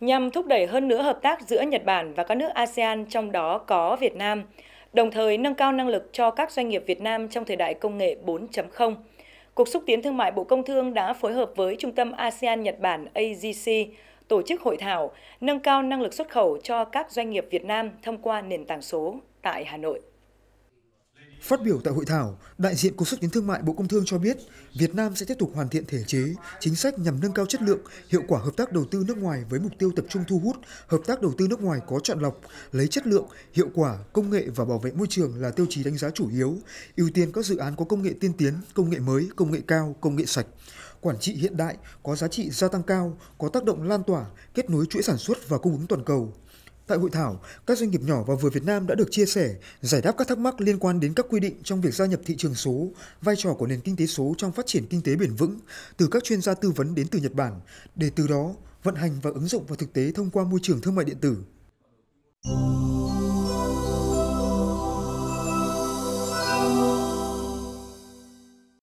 nhằm thúc đẩy hơn nữa hợp tác giữa Nhật Bản và các nước ASEAN trong đó có Việt Nam, đồng thời nâng cao năng lực cho các doanh nghiệp Việt Nam trong thời đại công nghệ 4.0. Cục xúc tiến thương mại Bộ Công Thương đã phối hợp với Trung tâm ASEAN Nhật Bản AGC tổ chức hội thảo nâng cao năng lực xuất khẩu cho các doanh nghiệp Việt Nam thông qua nền tảng số tại Hà Nội. Phát biểu tại hội thảo, đại diện Cục xúc tiến thương mại Bộ Công Thương cho biết, Việt Nam sẽ tiếp tục hoàn thiện thể chế, chính sách nhằm nâng cao chất lượng, hiệu quả hợp tác đầu tư nước ngoài với mục tiêu tập trung thu hút hợp tác đầu tư nước ngoài có chọn lọc, lấy chất lượng, hiệu quả, công nghệ và bảo vệ môi trường là tiêu chí đánh giá chủ yếu, ưu tiên các dự án có công nghệ tiên tiến, công nghệ mới, công nghệ cao, công nghệ sạch quản trị hiện đại, có giá trị gia tăng cao, có tác động lan tỏa, kết nối chuỗi sản xuất và cung ứng toàn cầu. Tại hội thảo, các doanh nghiệp nhỏ và vừa Việt Nam đã được chia sẻ, giải đáp các thắc mắc liên quan đến các quy định trong việc gia nhập thị trường số, vai trò của nền kinh tế số trong phát triển kinh tế bền vững, từ các chuyên gia tư vấn đến từ Nhật Bản, để từ đó vận hành và ứng dụng vào thực tế thông qua môi trường thương mại điện tử.